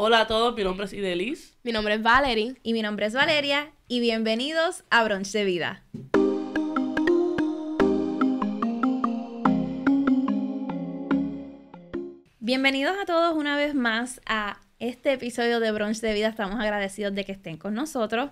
Hola a todos, mi nombre es Idelis. Mi nombre es Valerie. Y mi nombre es Valeria. Y bienvenidos a Brunch de Vida. Bienvenidos a todos una vez más a este episodio de Brunch de Vida. Estamos agradecidos de que estén con nosotros.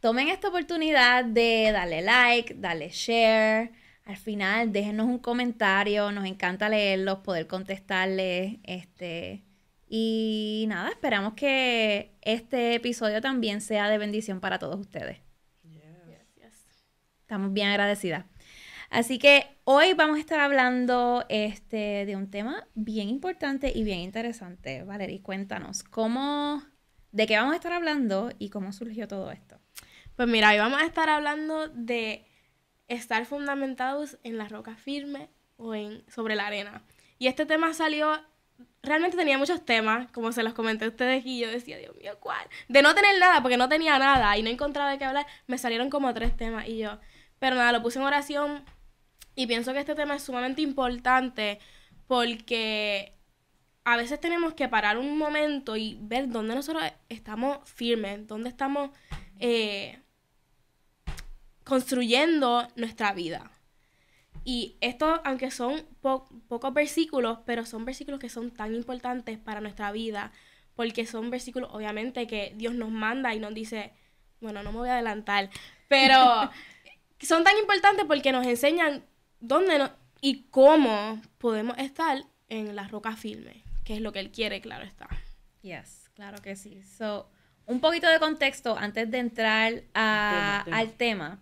Tomen esta oportunidad de darle like, darle share. Al final, déjenos un comentario. Nos encanta leerlos, poder contestarles. Este, y nada, esperamos que este episodio también sea de bendición para todos ustedes. Estamos bien agradecidas. Así que hoy vamos a estar hablando este, de un tema bien importante y bien interesante. Valerie, cuéntanos, ¿cómo, ¿de qué vamos a estar hablando y cómo surgió todo esto? Pues mira, hoy vamos a estar hablando de estar fundamentados en la roca firme o en, sobre la arena. Y este tema salió realmente tenía muchos temas, como se los comenté a ustedes, y yo decía, Dios mío, ¿cuál? De no tener nada, porque no tenía nada y no encontraba de qué hablar, me salieron como tres temas y yo. Pero nada, lo puse en oración y pienso que este tema es sumamente importante porque a veces tenemos que parar un momento y ver dónde nosotros estamos firmes, dónde estamos eh, construyendo nuestra vida. Y esto, aunque son pocos versículos, pero son versículos que son tan importantes para nuestra vida, porque son versículos, obviamente, que Dios nos manda y nos dice, bueno, no me voy a adelantar, pero son tan importantes porque nos enseñan dónde y cómo podemos estar en la roca firme, que es lo que Él quiere, claro está. Yes, claro que sí. So, un poquito de contexto antes de entrar a, al tema.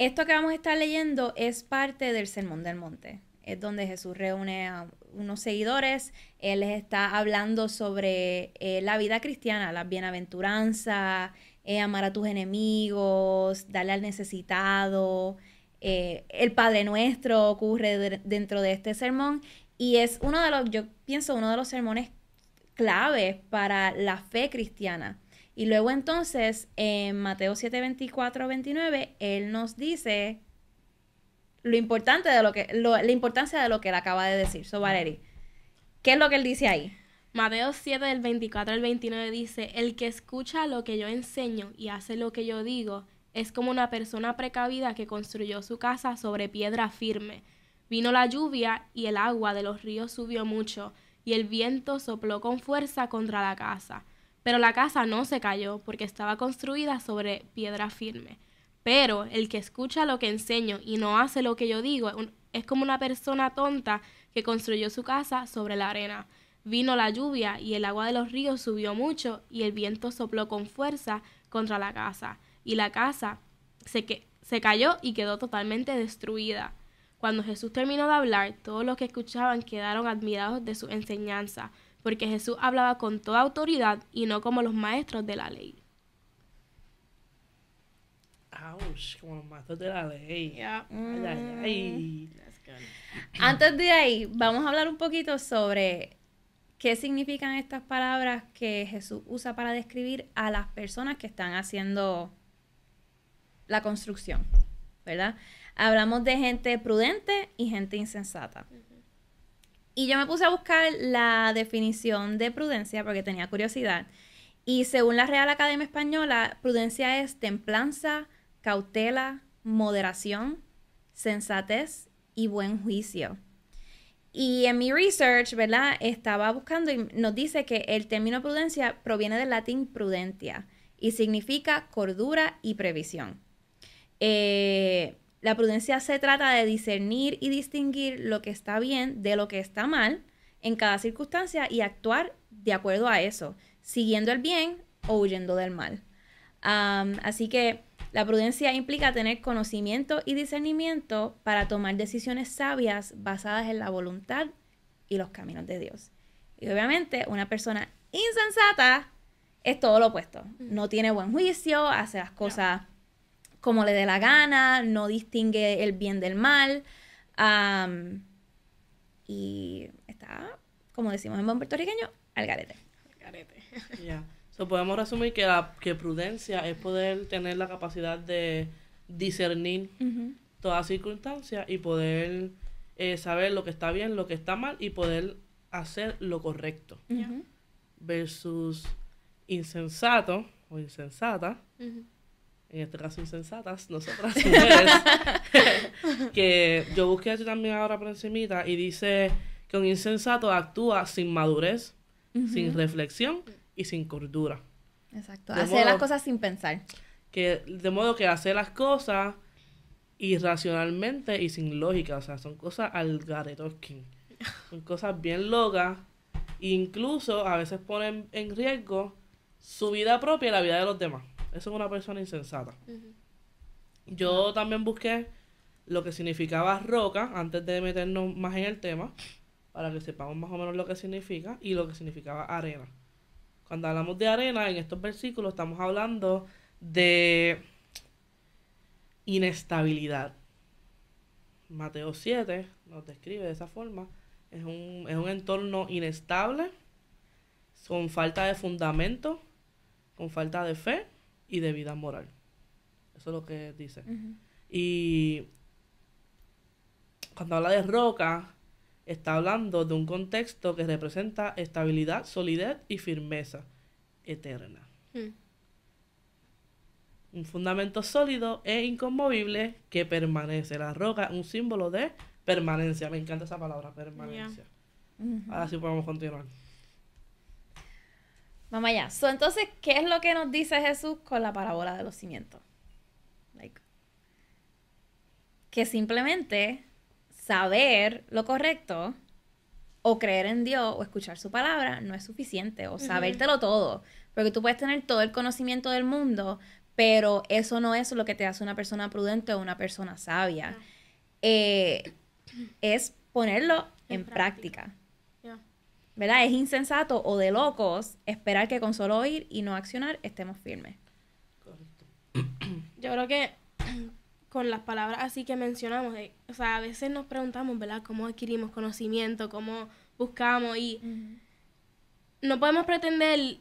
Esto que vamos a estar leyendo es parte del Sermón del Monte. Es donde Jesús reúne a unos seguidores. Él les está hablando sobre eh, la vida cristiana, la bienaventuranza, eh, amar a tus enemigos, darle al necesitado. Eh, el Padre Nuestro ocurre dentro de este sermón y es uno de los, yo pienso, uno de los sermones claves para la fe cristiana. Y luego entonces, en Mateo 7, 24, 29, Él nos dice lo importante de lo que, la importancia de lo que Él acaba de decir. So, ¿qué es lo que Él dice ahí? Mateo 7, del 24 al 29 dice, el que escucha lo que yo enseño y hace lo que yo digo, es como una persona precavida que construyó su casa sobre piedra firme. Vino la lluvia y el agua de los ríos subió mucho, y el viento sopló con fuerza contra la casa pero la casa no se cayó porque estaba construida sobre piedra firme. Pero el que escucha lo que enseño y no hace lo que yo digo es como una persona tonta que construyó su casa sobre la arena. Vino la lluvia y el agua de los ríos subió mucho y el viento sopló con fuerza contra la casa. Y la casa se, se cayó y quedó totalmente destruida. Cuando Jesús terminó de hablar, todos los que escuchaban quedaron admirados de su enseñanza, porque Jesús hablaba con toda autoridad y no como los maestros de la ley. Antes de ahí, vamos a hablar un poquito sobre qué significan estas palabras que Jesús usa para describir a las personas que están haciendo la construcción, ¿verdad? Hablamos de gente prudente y gente insensata. Y yo me puse a buscar la definición de prudencia porque tenía curiosidad. Y según la Real Academia Española, prudencia es templanza, cautela, moderación, sensatez y buen juicio. Y en mi research, ¿verdad? Estaba buscando y nos dice que el término prudencia proviene del latín prudentia y significa cordura y previsión. Eh, la prudencia se trata de discernir y distinguir lo que está bien de lo que está mal en cada circunstancia y actuar de acuerdo a eso, siguiendo el bien o huyendo del mal. así que la prudencia implica tener conocimiento y discernimiento para tomar decisiones sabias basadas en la voluntad y los caminos de Dios. Y obviamente una persona insensata es todo lo opuesto. Mm. No tiene buen juicio, hace las cosas como le dé la gana, no distingue el bien del mal. y está, como decimos en buen puertorriqueño, al garete. Al garete. so, podemos resumir que, la, que prudencia es poder tener la capacidad de discernir todas circunstancias y poder eh, saber lo que está bien, lo que está mal y poder hacer lo correcto. Versus insensato o insensata en eh, este caso insensatas, nosotras que yo busqué eso también ahora por encimita y dice que un insensato actúa sin madurez, sin reflexión y sin cordura. Exacto, hacer las cosas sin pensar. Que, de modo que hace las cosas irracionalmente y sin lógica, o sea, son cosas al garetoskin, son cosas bien locas, incluso a veces ponen en riesgo su vida propia y la vida de los demás. Eso es una persona insensata. Yo también busqué lo que significaba roca antes de meternos más en el tema, para que sepamos más o menos lo que significa y lo que significaba arena. Cuando hablamos de arena, en estos versículos estamos hablando de inestabilidad. Mateo 7 nos describe de esa forma. Es un, es un entorno inestable, con falta de fundamento, con falta de fe y de vida moral. Eso es lo que dice. Y cuando habla de roca, está hablando de un contexto que representa estabilidad, solidez y firmeza eterna. Mm. Un fundamento sólido e inconmovible que permanece. La roca es un símbolo de permanencia. Me encanta esa palabra, permanencia. Ahora sí podemos continuar. Mamá ya. entonces, ¿qué es lo que nos dice Jesús con la parábola de los cimientos? Like, que simplemente saber lo correcto o creer en Dios o escuchar su palabra no es suficiente o sabértelo todo. Porque tú puedes tener todo el conocimiento del mundo, pero eso no es lo que te hace una persona prudente o una persona sabia. Ah. Eh, es ponerlo en, práctica. ¿verdad? Es insensato o de locos esperar que con solo oír y no accionar estemos firmes. Correcto. Yo creo que con las palabras así que mencionamos, eh, o sea, a veces nos preguntamos, ¿verdad? ¿Cómo adquirimos conocimiento? ¿Cómo buscamos? Y no podemos pretender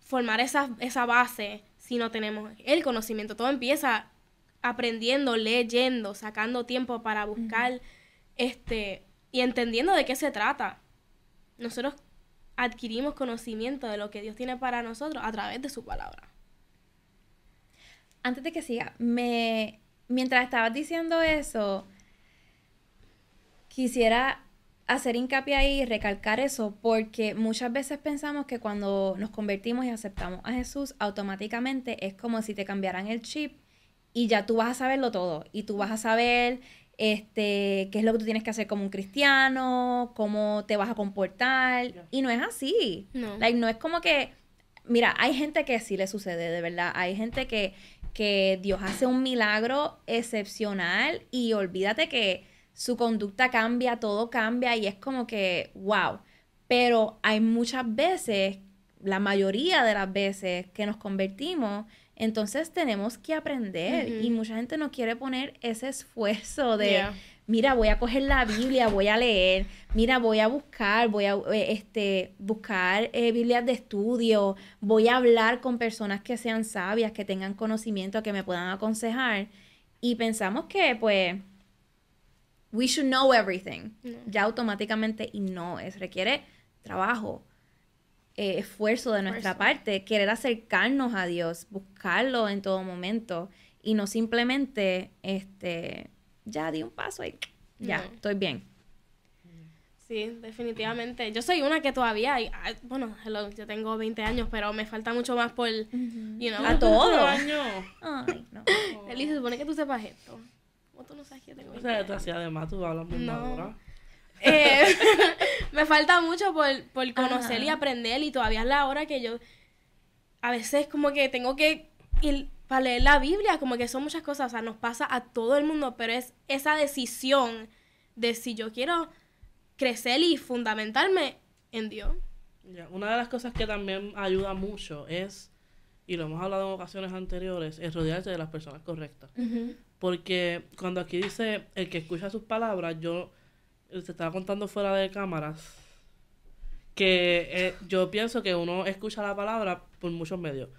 formar esa, esa base si no tenemos el conocimiento. Todo empieza aprendiendo, leyendo, sacando tiempo para buscar, este, y entendiendo de qué se trata nosotros adquirimos conocimiento de lo que Dios tiene para nosotros a través de su palabra. Antes de que siga, me, mientras estabas diciendo eso, quisiera hacer hincapié ahí y recalcar eso, porque muchas veces pensamos que cuando nos convertimos y aceptamos a Jesús, automáticamente es como si te cambiaran el chip y ya tú vas a saberlo todo, y tú vas a saber este, qué es lo que tú tienes que hacer como un cristiano, cómo te vas a comportar. Y no es así. No. no es como que, mira, hay gente que sí le sucede, de verdad. Hay gente que, que Dios hace un milagro excepcional y olvídate que su conducta cambia, todo cambia y es como que, wow. Pero hay muchas veces, la mayoría de las veces que nos convertimos, entonces tenemos que aprender y mucha gente no quiere poner ese esfuerzo de, mira, voy a coger la Biblia, voy a leer, mira, voy a buscar, voy a eh, este, buscar eh, Biblias de estudio, voy a hablar con personas que sean sabias, que tengan conocimiento, que me puedan aconsejar. Y pensamos que, pues, we should know everything. Ya automáticamente, y no, es requiere trabajo, eh, esfuerzo de nuestra parte, querer acercarnos a Dios, buscarlo en todo momento y no simplemente, este, ya di un paso y ya, estoy bien. Sí, definitivamente. Yo soy una que todavía, bueno, yo tengo 20 años, pero me falta mucho más por, you know, a todo. Ay, no. supone que tú sepas esto. ¿Cómo tú no sabes que tengo 20 años? O sea, además tú hablas muy no. Eh, me falta mucho por, conocer y aprender y todavía es la hora que yo a veces como que tengo que ir para leer la Biblia, como que son muchas cosas, o sea, nos pasa a todo el mundo, pero es esa decisión de si yo quiero crecer y fundamentarme en Dios. una de las cosas que también ayuda mucho es, y lo hemos hablado en ocasiones anteriores, es rodearse de las personas correctas. Porque cuando aquí dice el que escucha sus palabras, yo eh, Te estaba contando fuera de cámaras que eh, yo pienso que uno escucha la palabra por muchos medios.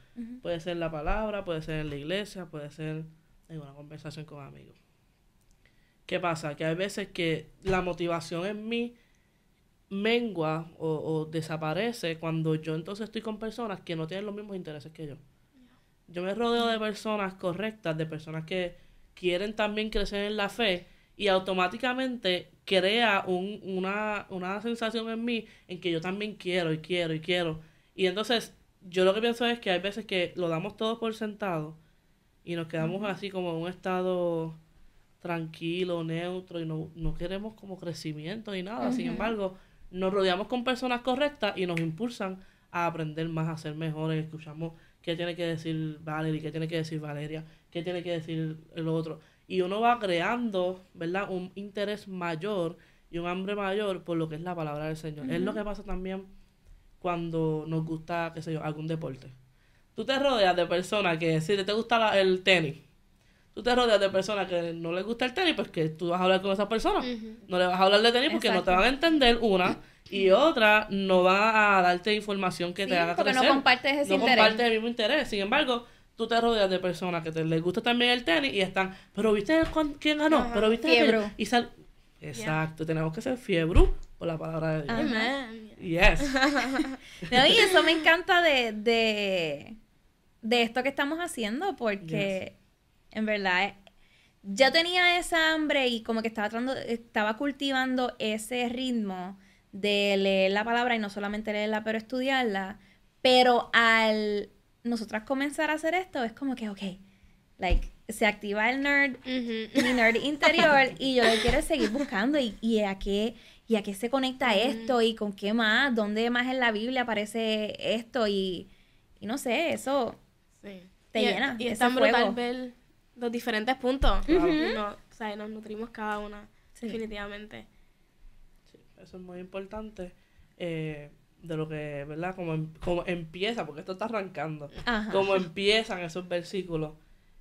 Puede ser la palabra, puede ser en la iglesia, puede ser en una conversación con amigos. ¿Qué pasa? Que hay veces que la motivación en mí mengua o desaparece cuando yo entonces estoy con personas que no tienen los mismos intereses que yo. Yo me rodeo de personas correctas, de personas que quieren también crecer en la fe y automáticamente crea un, una, una sensación en mí en que yo también quiero y quiero y quiero. Y entonces yo lo que pienso es que hay veces que lo damos todo por sentado y nos quedamos así como en un estado tranquilo, neutro y no, queremos como crecimiento ni nada. Sin embargo, nos rodeamos con personas correctas y nos impulsan a aprender más, a ser mejores, escuchamos qué tiene que decir Valerie, qué tiene que decir Valeria, qué tiene que decir el otro y uno va creando, ¿verdad? Un interés mayor y un hambre mayor por lo que es la palabra del Señor. Es lo que pasa también cuando nos gusta, qué sé yo, algún deporte. Tú te rodeas de personas que, si te gusta el tenis, tú te rodeas de personas que no les gusta el tenis, pues que tú vas a hablar con esas personas. No le vas a hablar de tenis porque no te van a entender una y otra no va a darte información que te haga porque no compartes ese no compartes el mismo interés. Sin embargo, tú te rodeas de personas que te, les gusta también el tenis y están, pero viste quién ganó, pero viste y sal Exacto, tenemos que ser fiebre por la palabra de Dios. Yes. y eso me encanta de, de, esto que estamos haciendo porque en verdad yo tenía esa hambre y como que estaba estaba cultivando ese ritmo de leer la palabra y no solamente leerla, pero estudiarla. Pero al nosotras comenzar a hacer esto, es como que, ok, like, se activa el nerd, mi nerd interior, y yo le quiero seguir buscando y, y a qué y a qué se conecta esto y con qué más, dónde más en la Biblia aparece esto y, no sé, eso te llena. y los diferentes puntos. o nos nutrimos cada una, definitivamente. Sí, eso es muy importante. Eh, de lo que, ¿verdad? Como, em, como empieza, porque esto está arrancando, como empiezan esos versículos.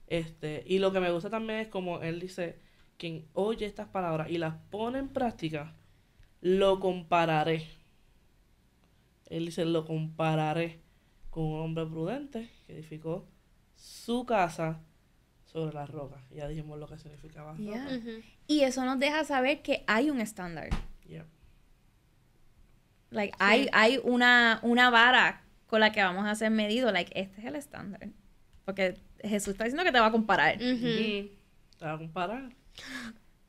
Este, y lo que me gusta también es como él dice, quien oye estas palabras y las pone en práctica, lo compararé. Él dice, lo compararé con un hombre prudente que edificó su casa sobre las rocas. Ya dijimos lo que significaba. Y eso nos deja saber que hay un estándar. Like, hay, una, una vara con la que vamos a ser medido Like, este es el estándar. Porque Jesús está diciendo que te va a comparar. Te va a comparar.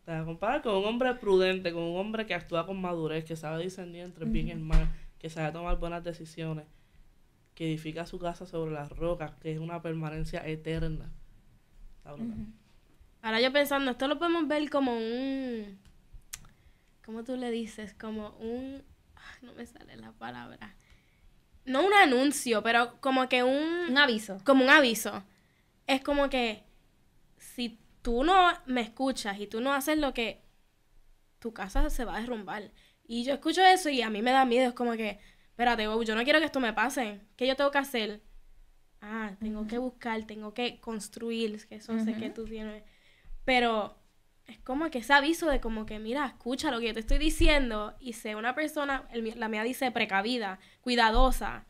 Te va a comparar con un hombre prudente, con un hombre que actúa con madurez, que sabe discernir entre bien y mal, que sabe tomar buenas decisiones, que edifica su casa sobre las rocas, que es una permanencia eterna. Ahora yo pensando, esto lo podemos ver como un... ¿Cómo tú le dices? Como un no me sale la palabra. No un anuncio, pero como que un... Un aviso. Como un aviso. Es como que si tú no me escuchas y tú no haces lo que... Tu casa se va a derrumbar. Y yo escucho eso y a mí me da miedo. Es como que, espérate, yo no quiero que esto me pase. ¿Qué yo tengo que hacer? Ah, tengo que buscar, tengo que construir, que eso sé que tú tienes. Pero es como que ese aviso de como que, mira, escucha lo que yo te estoy diciendo y sé una persona, la mía dice precavida, cuidadosa,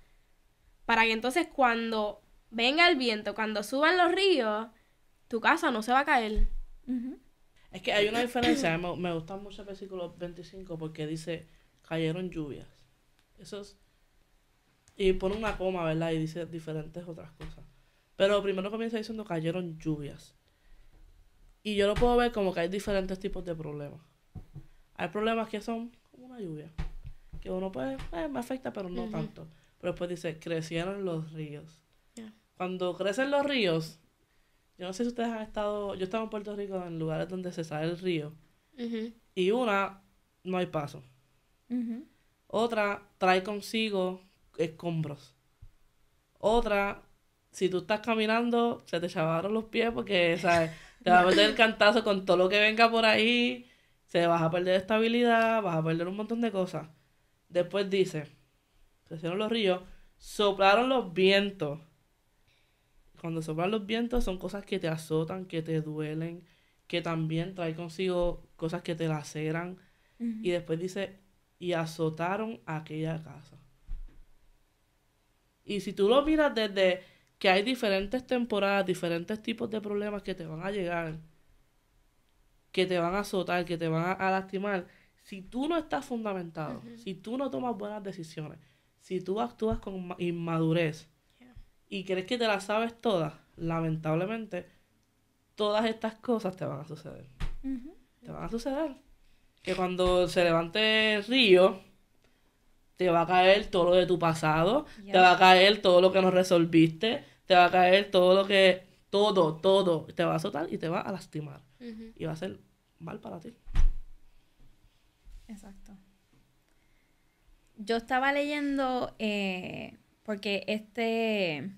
para que entonces cuando venga el viento, cuando suban los ríos, tu casa no se va a caer. Es que hay una diferencia, me, gusta mucho el versículo 25 porque dice, cayeron lluvias. Eso Y pone una coma, ¿verdad? Y dice diferentes otras cosas. Pero primero comienza diciendo, cayeron lluvias. Y yo lo puedo ver como que hay diferentes tipos de problemas. Hay problemas que son como una lluvia, que uno puede, eh, me afecta, pero no tanto. Pero después dice, crecieron los ríos. Cuando crecen los ríos, yo no sé si ustedes han estado, yo estaba en Puerto Rico en lugares donde se sale el río. Y una, no hay paso. Otra trae consigo escombros. Otra si tú estás caminando, se te chavaron los pies porque, ¿sabes? Te vas a perder el cantazo con todo lo que venga por ahí, se vas a perder estabilidad, vas a perder un montón de cosas. Después dice, crecieron los ríos, soplaron los vientos. Cuando soplan los vientos son cosas que te azotan, que te duelen, que también trae consigo cosas que te laceran. Y después dice, y azotaron aquella casa. Y si tú lo miras desde que hay diferentes temporadas, diferentes tipos de problemas que te van a llegar, que te van a azotar, que te van a, lastimar. Si tú no estás fundamentado, si tú no tomas buenas decisiones, si tú actúas con inmadurez y crees que te las sabes todas, lamentablemente, todas estas cosas te van a suceder. Te van a suceder. Que cuando se levante el río, te va a caer todo lo de tu pasado, te va a caer todo lo que no resolviste, te va a caer todo lo que, todo, todo, te va a azotar y te va a lastimar. Y va a ser mal para ti. Exacto. Yo estaba leyendo, eh, porque este,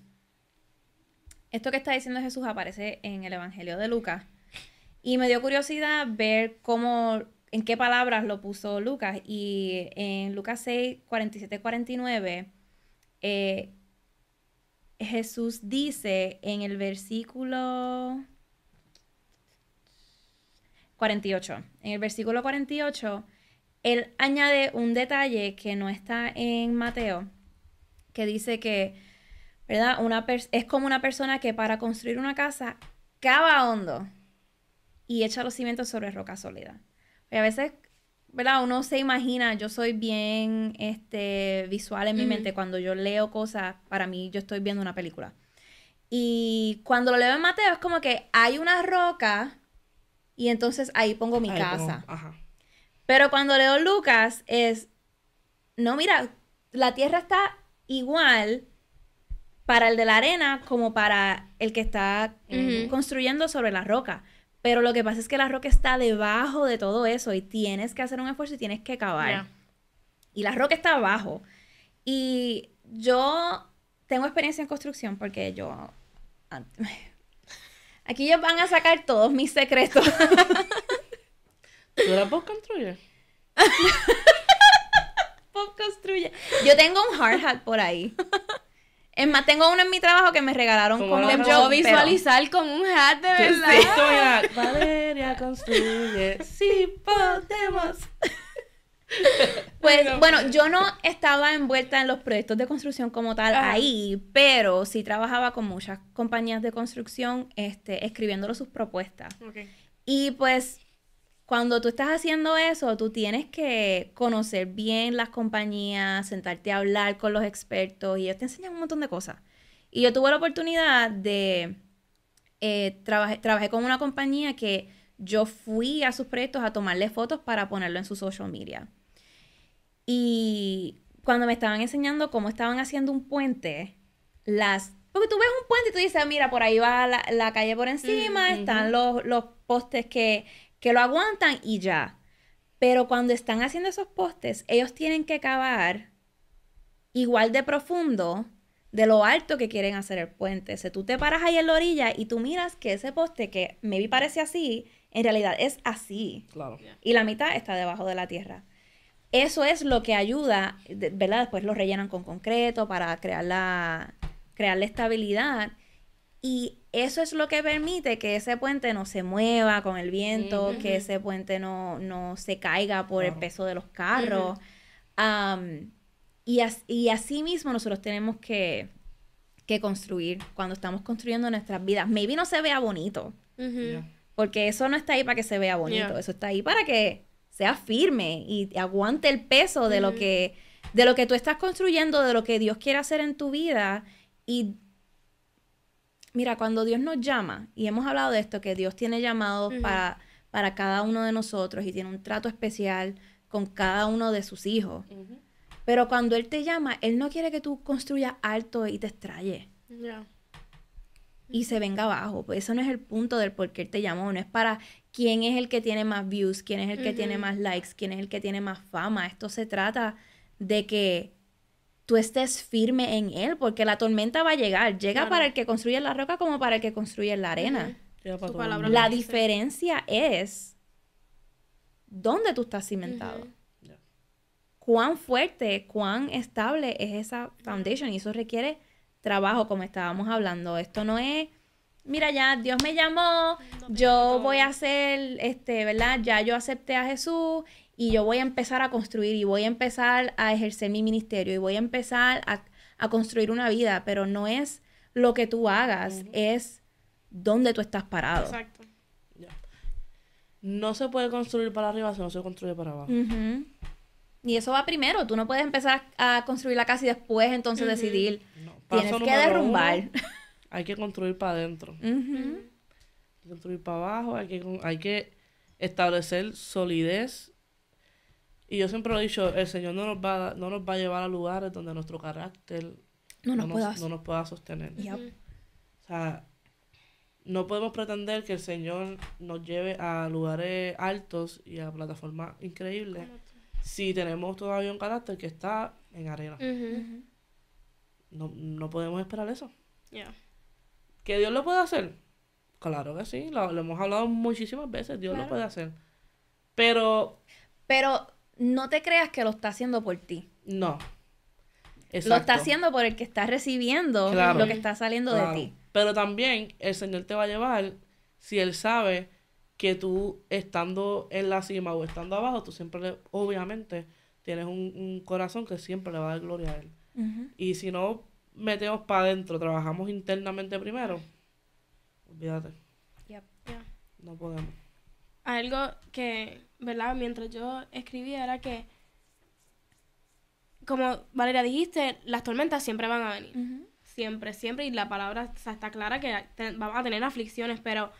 esto que está diciendo Jesús aparece en el Evangelio de Lucas. Y me dio curiosidad ver cómo en qué palabras lo puso Lucas. Y en Lucas 6, 47, 49, Jesús dice en el versículo 48, en el versículo 48, él añade un detalle que no está en Mateo, que dice que, ¿verdad? Una es como una persona que para construir una casa cava hondo y echa los cimientos sobre roca sólida. Y a veces, ¿verdad? Uno se imagina, yo soy bien este, visual en mi mente. Cuando yo leo cosas, para mí yo estoy viendo una película. Y cuando lo leo en Mateo es como que hay una roca y entonces ahí pongo mi casa. Pero cuando leo Lucas es, no, mira, la tierra está igual para el de la arena como para el que está eh, construyendo sobre la roca. Pero lo que pasa es que la roca está debajo de todo eso y tienes que hacer un esfuerzo y tienes que cavar. Y la roca está abajo. Y yo tengo experiencia en construcción porque yo... Aquí ellos van a sacar todos mis secretos. ¿Tú eras post construye? post construye. Yo tengo un hard hat por ahí. Es más, tengo uno en mi trabajo que me regalaron como un visualizar con un hat de verdad. Sí, Valeria construye. Sí podemos. Pues bueno, yo no estaba envuelta en los proyectos de construcción como tal ahí, pero sí trabajaba con muchas compañías de construcción este, escribiéndolo sus propuestas. Y pues cuando tú estás haciendo eso, tú tienes que conocer bien las compañías, sentarte a hablar con los expertos y ellos te enseñan un montón de cosas. Y yo tuve la oportunidad de eh, trabajé, con una compañía que yo fui a sus proyectos a tomarle fotos para ponerlo en sus social media. Y cuando me estaban enseñando cómo estaban haciendo un puente, las... Porque tú ves un puente y tú dices, ah, mira, por ahí va la, calle por encima, están los, los postes que que lo aguantan y ya. Pero cuando están haciendo esos postes, ellos tienen que cavar igual de profundo de lo alto que quieren hacer el puente. Si tú te paras ahí en la orilla y tú miras que ese poste que maybe parece así, en realidad es así. Claro. Y la mitad está debajo de la tierra. Eso es lo que ayuda, ¿verdad? Después lo rellenan con concreto para crear la estabilidad. Y eso es lo que permite que ese puente no se mueva con el viento, que ese puente no, se caiga por el peso de los carros. y, así mismo nosotros tenemos que, construir cuando estamos construyendo nuestras vidas. Maybe no se vea bonito, porque eso no está ahí para que se vea bonito, eso está ahí para que sea firme y aguante el peso de lo que de lo que tú estás construyendo, de lo que Dios quiere hacer en tu vida y mira, cuando Dios nos llama, y hemos hablado de esto, que Dios tiene llamados para, para cada uno de nosotros y tiene un trato especial con cada uno de sus hijos. Pero cuando Él te llama, Él no quiere que tú construyas alto y te extraye Y se venga abajo. Pues eso no es el punto del por qué Él te llamó. No es para quién es el que tiene más views, quién es el que tiene más likes, quién es el que tiene más fama. Esto se trata de que tú estés firme en él, porque la tormenta va a llegar. Llega para el que construye la roca como para el que construye la arena. La diferencia es dónde tú estás cimentado. Cuán fuerte, cuán estable es esa foundation. Y eso requiere trabajo, como estábamos hablando. Esto no es mira ya Dios me llamó, yo voy a hacer, este, ¿verdad? Ya yo acepté a Jesús y yo voy a empezar a construir y voy a empezar a ejercer mi ministerio y voy a empezar a, a construir una vida, pero no es lo que tú hagas, es dónde tú estás parado. Exacto. No se puede construir para arriba si no se construye para abajo. Y eso va primero, tú no puedes empezar a construir la casa y después entonces decidir. Tienes que derrumbar. hay que construir para adentro. Hay que construir para abajo, hay que, hay que establecer solidez y yo siempre lo he dicho, el Señor no nos va, no nos va a llevar a lugares donde nuestro carácter no nos, pueda sostener. O sea, no podemos pretender que el Señor nos lleve a lugares altos y a plataformas increíbles si tenemos todavía un carácter que está en arena. no, podemos esperar eso. ¿Que Dios lo puede hacer? Claro que sí, lo, hemos hablado muchísimas veces, Dios lo puede hacer. Pero... Pero no te creas que lo está haciendo por ti. No. Lo está haciendo por el que está recibiendo lo que está saliendo de ti. Pero también el Señor te va a llevar si Él sabe que tú estando en la cima o estando abajo, tú siempre, obviamente, tienes un, corazón que siempre le va a dar gloria a Él. Y si no metemos para adentro, trabajamos internamente primero, olvídate. ya No podemos. Algo que ¿verdad? Mientras yo escribía era que, como Valeria dijiste, las tormentas siempre van a venir. Siempre, siempre. Y la palabra está clara que van a tener aflicciones, pero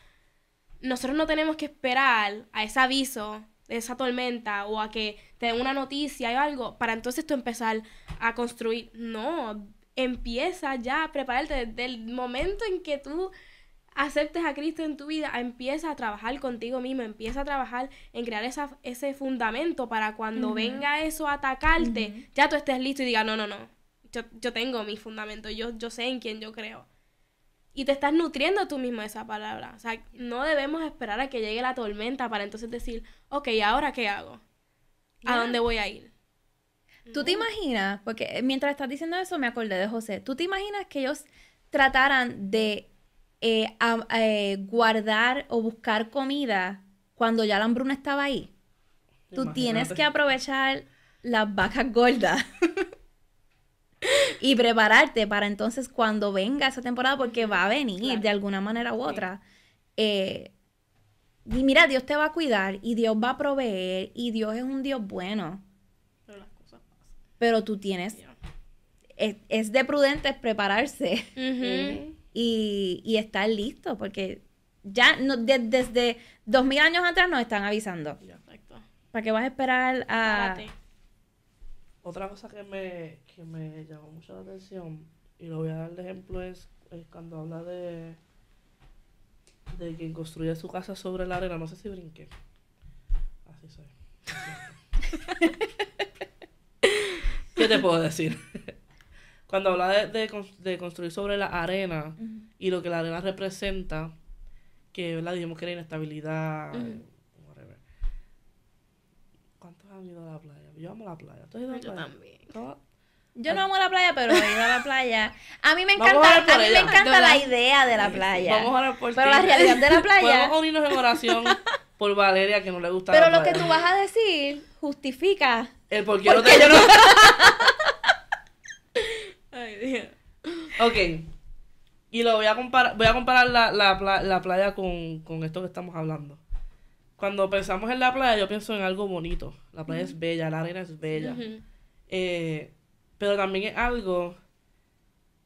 nosotros no tenemos que esperar a ese aviso de esa tormenta o a que te den una noticia o algo para entonces tú empezar a construir. No, empieza ya a prepararte desde el momento en que tú aceptes a Cristo en tu vida, empieza a trabajar contigo mismo, empieza a trabajar en crear ese fundamento para cuando venga eso a atacarte, ya tú estés listo y digas, no, no, no, yo, tengo mi fundamento, yo, yo sé en quién yo creo. Y te estás nutriendo tú mismo esa palabra. O sea, no debemos esperar a que llegue la tormenta para entonces decir, ok, ¿ahora qué hago? ¿A dónde voy a ir? ¿Tú te imaginas? Porque mientras estás diciendo eso me acordé de José. ¿Tú te imaginas que ellos trataran de eh, a, eh, guardar o buscar comida cuando ya la hambruna estaba ahí. Tú tienes que aprovechar las vacas gordas y prepararte para entonces cuando venga esa temporada, porque va a venir de alguna manera u otra. Eh, y mira, Dios te va a cuidar y Dios va a proveer y Dios es un Dios bueno. Pero las cosas pasan. Pero tú tienes... Es, de prudente prepararse. y, estar listo, porque ya no, desde 2000 años atrás nos están avisando. ¿Para qué vas a esperar a...? Otra cosa que me, llamó mucho la atención, y lo voy a dar de ejemplo, es, cuando habla de, de quien construye su casa sobre la arena. No sé si brinqué. Así soy. ¿Qué te puedo decir? cuando habla de, de, construir sobre la arena y lo que la arena representa, que ¿verdad? dijimos que era inestabilidad, ¿Cuántos han ido a la playa? Yo amo la playa. Yo también. Yo no amo la playa, pero he ido a la playa. A mí me encanta, a, mí me encanta la idea de la playa. Vamos a orar por Pero la realidad de la playa. Podemos unirnos en oración por Valeria que no le gusta. Pero lo que tú vas a decir justifica el por qué, yo no Ok. Y lo voy a comparar, voy a comparar la, playa con, esto que estamos hablando. Cuando pensamos en la playa, yo pienso en algo bonito. La playa es bella, la arena es bella. eh, pero también es algo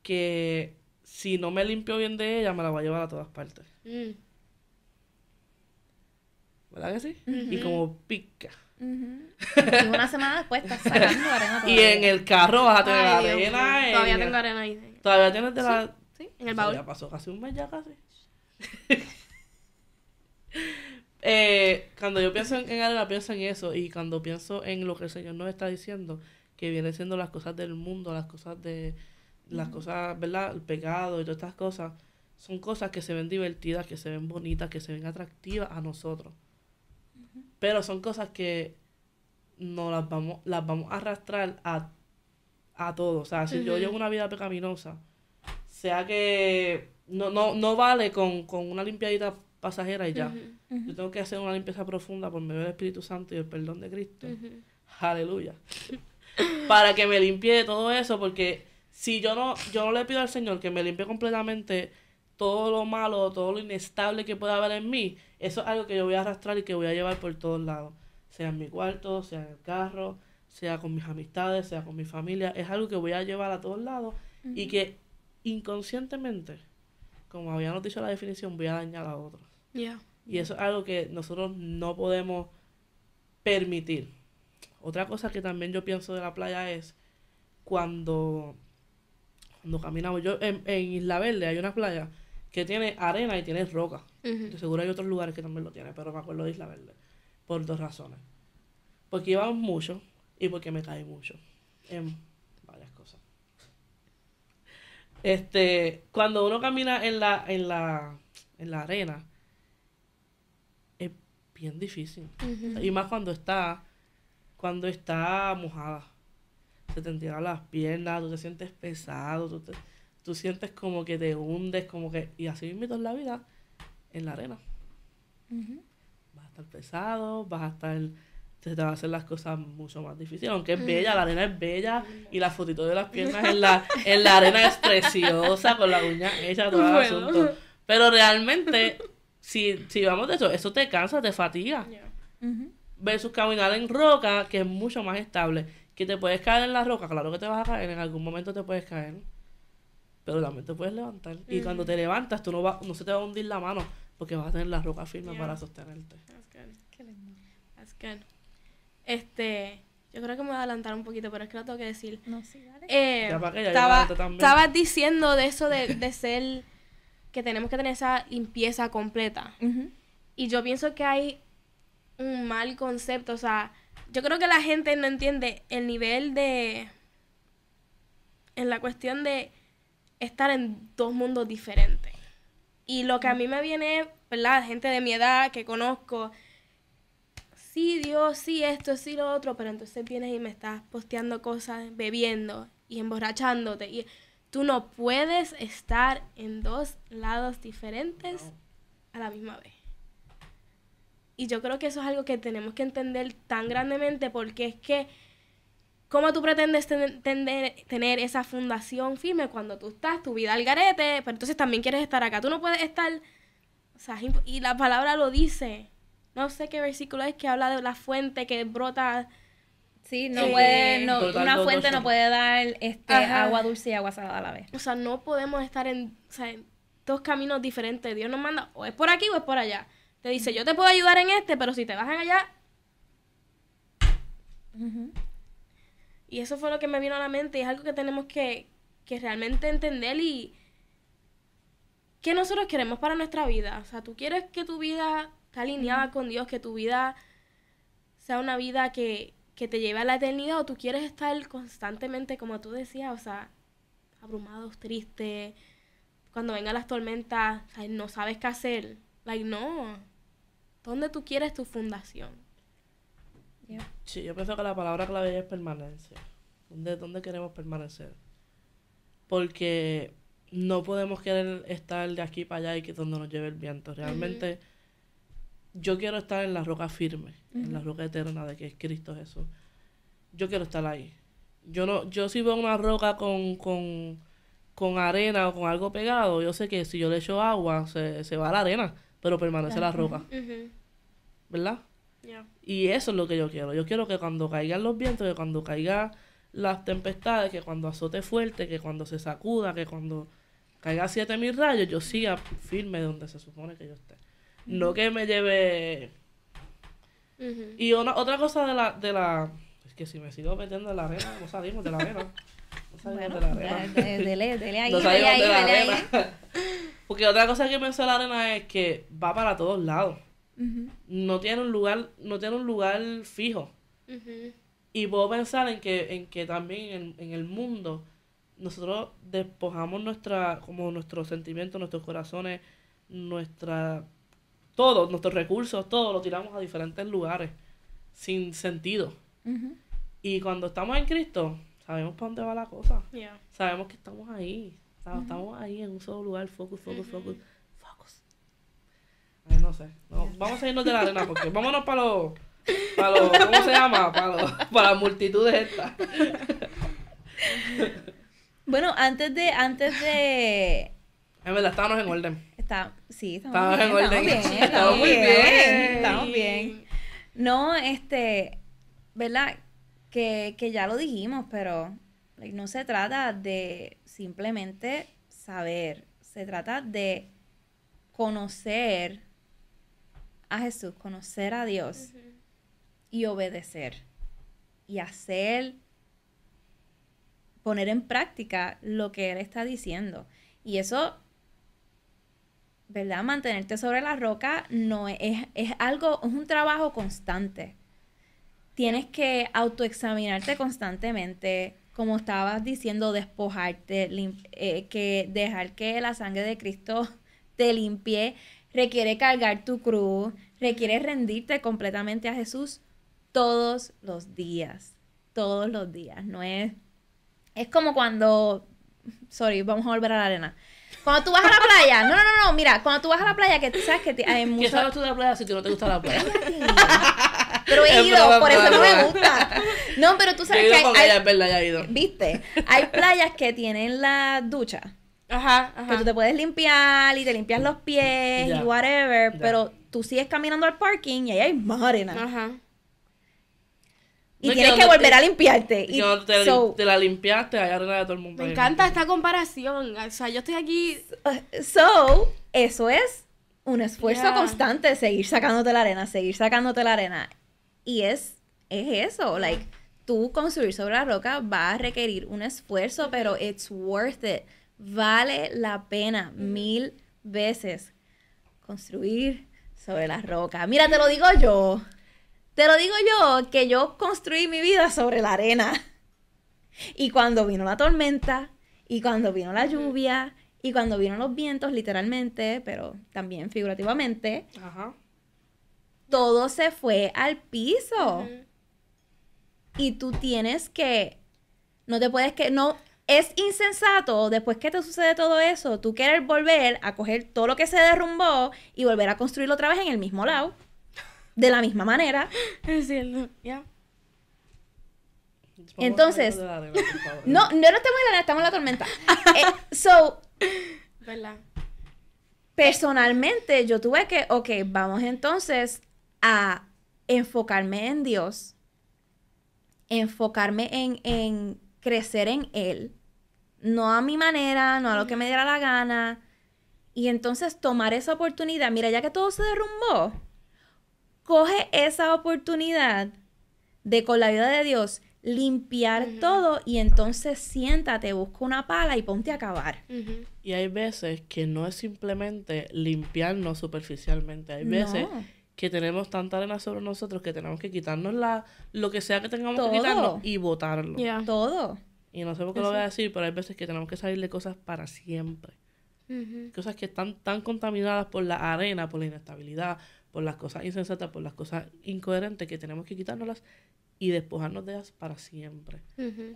que si no me limpio bien de ella, me la voy a llevar a todas partes. Mm. ¿Verdad que sí? Y como pica. Y una semana después sacando arena todavía. Y en el carro vas a tener arena. Todavía tengo arena ahí. Todavía tienes de la. Sí, ya pasó casi un mes ya casi. eh, cuando yo pienso en, arena, pienso en eso. Y cuando pienso en lo que el Señor nos está diciendo, que vienen siendo las cosas del mundo, las cosas de. Las cosas, ¿verdad? El pecado y todas estas cosas son cosas que se ven divertidas, que se ven bonitas, que se ven atractivas a nosotros. Pero son cosas que no las vamos, las vamos a arrastrar a, a todo. O sea, si yo llevo una vida pecaminosa, sea que no, no, no vale con, una limpiadita pasajera y ya. Yo tengo que hacer una limpieza profunda por medio del Espíritu Santo y el perdón de Cristo. Aleluya. Para que me limpie todo eso, porque si yo no, yo no le pido al Señor que me limpie completamente todo lo malo, todo lo inestable que pueda haber en mí, eso es algo que yo voy a arrastrar y que voy a llevar por todos lados. Sea en mi cuarto, sea en el carro, sea con mis amistades, sea con mi familia. Es algo que voy a llevar a todos lados y que inconscientemente, como habíamos dicho la definición, voy a dañar a otros. Y eso es algo que nosotros no podemos permitir. Otra cosa que también yo pienso de la playa es cuando, cuando caminamos. Yo en, en Isla Verde hay una playa que tiene arena y tiene roca. seguro hay otros lugares que también lo tiene, pero me acuerdo de Isla Verde. Por dos razones. Porque iba mucho y porque me cae mucho. En varias cosas. Este, cuando uno camina en la, en la, en la arena, es bien difícil. Y más cuando está, cuando está mojada. Se te tiran las piernas, tú te sientes pesado, tú sientes como que te hundes, como que... Y así mismo en la vida en la arena. Vas a estar pesado, vas a estar... te van a hacer las cosas mucho más difíciles. Aunque es bella, la arena es bella y la fotito de las piernas en la, en la arena es preciosa, con la uña hecha, todo el asunto. Pero realmente, si, si vamos de eso, eso te cansa, te fatiga. Versus caminar en roca, que es mucho más estable. Que te puedes caer en la roca, claro que te vas a caer, en algún momento te puedes caer pero también te puedes levantar. Y cuando te levantas, tú no, va, no se te va a hundir la mano porque vas a tener la roca firme para sostenerte. That's Qué lindo. That's Este, yo creo que me voy a adelantar un poquito, pero es que lo tengo que decir. No, sí, dale. Eh, ya para que estaba, estabas diciendo de eso de, de, ser, que tenemos que tener esa limpieza completa. Y yo pienso que hay un mal concepto, o sea, yo creo que la gente no entiende el nivel de... En la cuestión de estar en dos mundos diferentes. Y lo que a mí me viene, ¿verdad? Gente de mi edad que conozco, sí, Dios, sí, esto, sí, lo otro, pero entonces vienes y me estás posteando cosas, bebiendo y emborrachándote. Y tú no puedes estar en dos lados diferentes a la misma vez. Y yo creo que eso es algo que tenemos que entender tan grandemente porque es que ¿Cómo tú pretendes tener esa fundación firme cuando tú estás, tu vida al garete, pero entonces también quieres estar acá? Tú no puedes estar... O sea, y la palabra lo dice. No sé qué versículo es que habla de la fuente que brota... Sí, no eh, puede, una fuente no puede dar este agua dulce y agua salada a la vez. O sea, no podemos estar en, dos caminos diferentes. Dios nos manda, o es por aquí o es por allá. Te dice, yo te puedo ayudar en este, pero si te vas allá, y eso fue lo que me vino a la mente y es algo que tenemos que, que realmente entender y qué nosotros queremos para nuestra vida. O sea, tú quieres que tu vida esté alineada con Dios, que tu vida sea una vida que, te lleve a la eternidad o tú quieres estar constantemente, como tú decías, o sea, abrumados, tristes, cuando vengan las tormentas, no sabes qué hacer. Like, no. ¿Dónde tú quieres tu fundación? Sí, yo pienso que la palabra clave es permanencia. ¿Dónde, ¿Dónde queremos permanecer? Porque no podemos querer estar de aquí para allá y que donde nos lleve el viento. Realmente yo quiero estar en la roca firme, en la roca eterna de que es Cristo Jesús. Yo quiero estar ahí. Yo no yo si veo una roca con, arena o con algo pegado, yo sé que si yo le echo agua se, se va a la arena, pero permanece la roca. ¿Verdad? Y eso es lo que yo quiero. Yo quiero que cuando caigan los vientos, que cuando caigan las tempestades, que cuando azote fuerte, que cuando se sacuda, que cuando caiga siete mil rayos, yo siga firme donde se supone que yo esté. No que me lleve. Y otra cosa de la, de la. Es que si me sigo metiendo en la arena, no salimos de la arena. No salimos de la arena. de arena. Porque otra cosa que me la arena es que va para todos lados no tiene un lugar, no tiene un lugar fijo. Y puedo pensar en que, en que también en, el mundo nosotros despojamos nuestra, como nuestros sentimientos, nuestros corazones, nuestra todos nuestros recursos, todo lo tiramos a diferentes lugares sin sentido. Y cuando estamos en Cristo, sabemos para dónde va la cosa. Sabemos que estamos ahí. Estamos ahí en un solo lugar, focus, focus, focus no sé. vamos a irnos de la arena porque vámonos para los. Para los ¿Cómo se llama? Para, para las multitudes estas. Bueno, antes de. Antes de... En verdad, estábamos en orden. Está, sí, estamos, en orden. Estamos, bien, estamos muy bien, Estamos bien. No, este. ¿Verdad? Que, que ya lo dijimos, pero no se trata de simplemente saber. Se trata de conocer Jesús, conocer a Dios y obedecer y hacer, poner en práctica lo que Él está diciendo. Y eso, ¿verdad? Mantenerte sobre la roca no es, es algo, es un trabajo constante. Tienes que autoexaminarte constantemente, como estabas diciendo, despojarte, eh, que dejar que la sangre de Cristo te limpie requiere cargar tu cruz, requiere rendirte completamente a Jesús todos los días, todos los días, no es es como cuando sorry, vamos a volver a la arena. Cuando tú vas a la playa, no, no, no, no mira, cuando tú vas a la playa, que tú sabes que hay mucho... ¿Qué sabes tú de la playa si tú no te gusta la playa? pero he ido, por eso no me gusta. No, pero tú sabes que hay... ido. ¿Viste? Hay playas que tienen la ducha. Que tú te puedes limpiar y te limpias los pies y whatever, pero tú sigues caminando al parking y ahí hay más arena. Y tienes que, volver a limpiarte. Y te, la limpiaste, hay arena de todo el mundo. Me encanta esta comparación. O sea, yo estoy aquí. So, eso es un esfuerzo constante, seguir sacándote la arena, seguir sacándote la arena. Y es, es eso, like, tú construir sobre la roca va a requerir un esfuerzo, pero it's worth it vale la pena mm. mil veces construir sobre la roca. Mira, te lo digo yo. Te lo digo yo que yo construí mi vida sobre la arena. Y cuando vino la tormenta, y cuando vino la lluvia, y cuando vino los vientos, literalmente, pero también figurativamente, todo se fue al piso. Y tú tienes que. No te puedes que. No, es insensato, después que te sucede todo eso, tú querer volver a coger todo lo que se derrumbó y volver a construirlo otra vez en el mismo lado, de la misma manera. Es Entonces, no, no estamos en la tormenta. Eh, so, personalmente yo tuve que, ok, vamos entonces a enfocarme en Dios, enfocarme en crecer en él, no a mi manera, no a lo que me diera la gana. Y entonces tomar esa oportunidad, mira, ya que todo se derrumbó, coge esa oportunidad de con la ayuda de Dios limpiar todo y entonces siéntate, busca una pala y ponte a acabar. Y hay veces que no es simplemente limpiarnos superficialmente, hay veces que tenemos tanta arena sobre nosotros que tenemos que quitarnos la, lo que sea que tengamos que quitarnos y botarlo. Todo. Y no sé por qué lo voy a decir, pero hay veces que tenemos que salir de cosas para siempre. Cosas que están tan contaminadas por la arena, por la inestabilidad, por las cosas insensatas, por las cosas incoherentes que tenemos que quitárnoslas y despojarnos de ellas para siempre.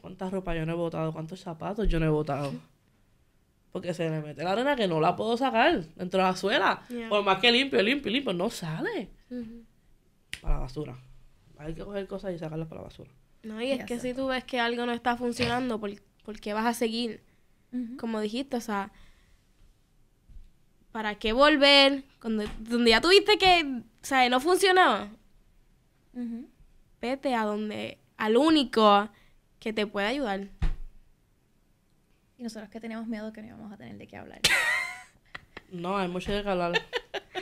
Cuántas ropas ropa yo no he botado? ¿Cuántos zapatos yo no he botado? Porque se le mete la arena que no la puedo sacar dentro de la suela. Por más que limpio, limpio, limpio, no sale. Para la basura. Hay que coger cosas y sacarlas para la basura. No, y es que si tú ves que algo no está funcionando, ¿por, qué vas a seguir? Como dijiste, o sea, ¿para qué volver? Cuando, donde ya tuviste que, o sea, no funcionaba. Vete a donde, al único que te puede ayudar. Y nosotros que teníamos miedo que no íbamos a tener de qué hablar. No, hay mucho de hablar.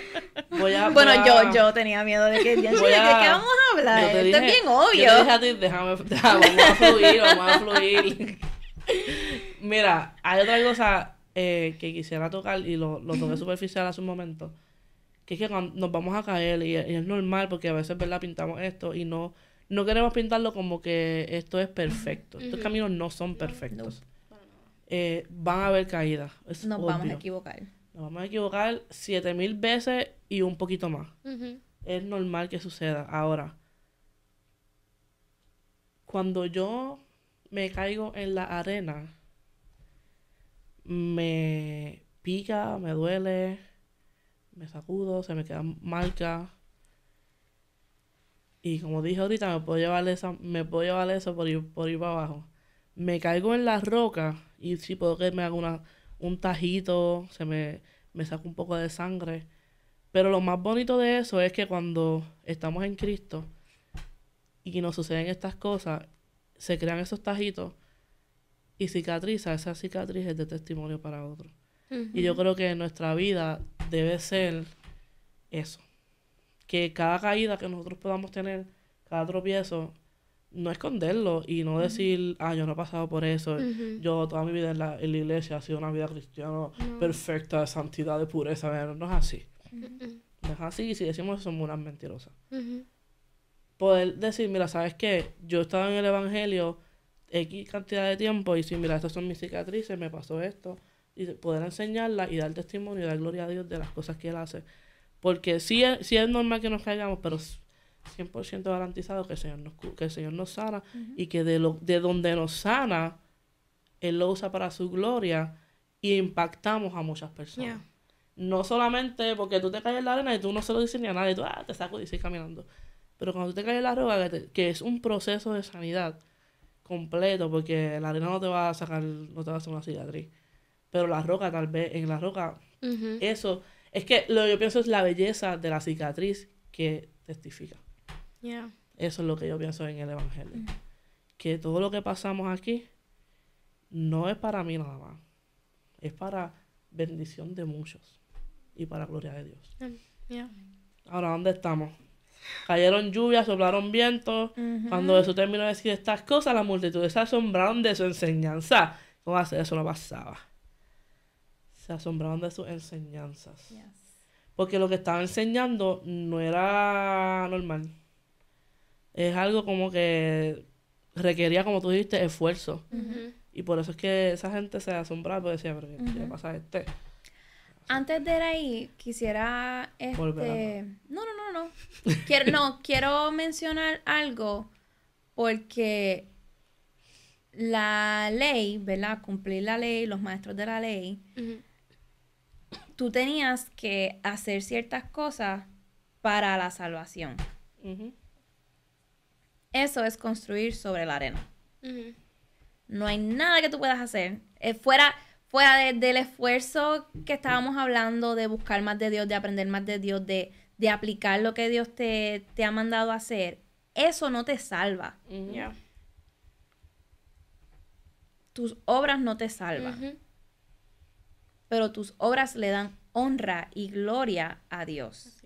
bueno, yo, yo tenía miedo de que, ya, de qué vamos a hablar. Esto es bien obvio. Yo dije a ti, déjame, vamos a fluir, vamos a fluir. Mira, hay otra cosa eh, que quisiera tocar y lo, lo toqué superficial hace un momento. Que es que nos vamos a caer y, es normal porque a veces, ¿verdad? Pintamos esto y no no queremos pintarlo como que esto es perfecto. Estos caminos no son perfectos. Eh, van a haber caídas. Nos vamos a equivocar. Nos vamos a equivocar 7000 veces y un poquito más. Es normal que suceda. Ahora, cuando yo me caigo en la arena, me pica, me duele, me sacudo, se me queda marca Y como dije ahorita, me puedo llevar, me puedo llevar eso por por ir para abajo. Me caigo en la roca y si puedo que me haga un tajito, se me, me saca un poco de sangre. Pero lo más bonito de eso es que cuando estamos en Cristo y nos suceden estas cosas, se crean esos tajitos y cicatriza. Esas es de testimonio para otro. Y yo creo que nuestra vida debe ser eso. Que cada caída que nosotros podamos tener, cada tropiezo, no esconderlo y no decir, ah, yo no he pasado por eso, yo toda mi vida en la, iglesia ha sido una vida cristiana perfecta, de santidad, de pureza, no, es así. No es así, y si decimos eso somos unas mentirosas. Poder decir, mira, ¿sabes qué? Yo he estado en el Evangelio X cantidad de tiempo y si, mira, estas son mis cicatrices, me pasó esto, y poder enseñarla y dar testimonio y dar gloria a Dios de las cosas que Él hace. Porque sí es, sí es normal que nos caigamos, pero 100% garantizado que el Señor nos, que el Señor nos sana y que de, lo, de donde nos sana, Él lo usa para su gloria y impactamos a muchas personas. No solamente porque tú te caes en la arena y tú no se lo dices ni a nadie, tú ah, te saco y caminando. Pero cuando tú te caes en la roca, que, es un proceso de sanidad completo, porque la arena no te va a sacar, no te va a hacer una cicatriz. Pero la roca, tal vez, en la roca, eso, es que lo que yo pienso es la belleza de la cicatriz que testifica. Eso es lo que yo pienso en el Evangelio. Mm. Que todo lo que pasamos aquí no es para mí nada más. Es para bendición de muchos y para gloria de Dios. Ahora, ¿dónde estamos? Cayeron lluvias, soplaron vientos. Mm-hmm. Cuando Jesús terminó de decir estas cosas, la multitud se asombraron de su enseñanza. ¿Cómo hace eso? No pasaba. Se asombraron de sus enseñanzas. Porque lo que estaba enseñando no era normal es algo como que requería, como tú dijiste, esfuerzo. Y por eso es que esa gente se asombraba porque decía, pero ¿qué pasa este? Antes de ir ahí, quisiera... Este... no, no, no, no. Quiero, no, quiero mencionar algo porque la ley, ¿verdad? Cumplir la ley, los maestros de la ley, tú tenías que hacer ciertas cosas para la salvación. Eso es construir sobre la arena. No hay nada que tú puedas hacer. Eh, fuera fuera del esfuerzo que estábamos hablando de buscar más de Dios, de aprender más de Dios, de, aplicar lo que Dios te, ha mandado a hacer. Eso no te salva. Tus obras no te salvan. Pero tus obras le dan honra y gloria a Dios.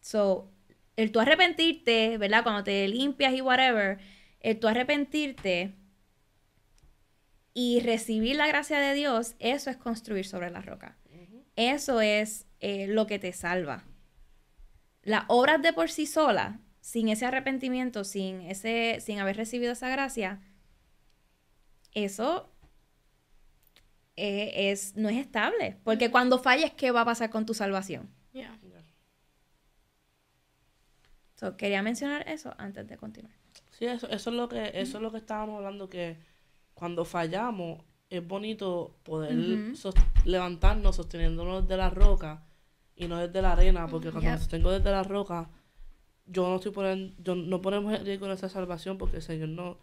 So, el tú arrepentirte, ¿verdad? Cuando te limpias y whatever, el tú arrepentirte y recibir la gracia de Dios, eso es construir sobre la roca. Eso es eh, lo que te salva. Las obra de por sí sola, sin ese arrepentimiento, sin, ese, sin haber recibido esa gracia, eso eh, es, no es estable. Porque cuando falles, ¿qué va a pasar con tu salvación? quería mencionar eso antes de continuar. Sí, eso, eso es lo que, eso es lo que estábamos hablando, que cuando fallamos, es bonito poder levantarnos sosteniéndonos de la roca y no desde la arena, porque cuando nos sostengo desde la roca, yo no estoy poniendo, yo no ponemos en riesgo nuestra salvación porque el Señor no,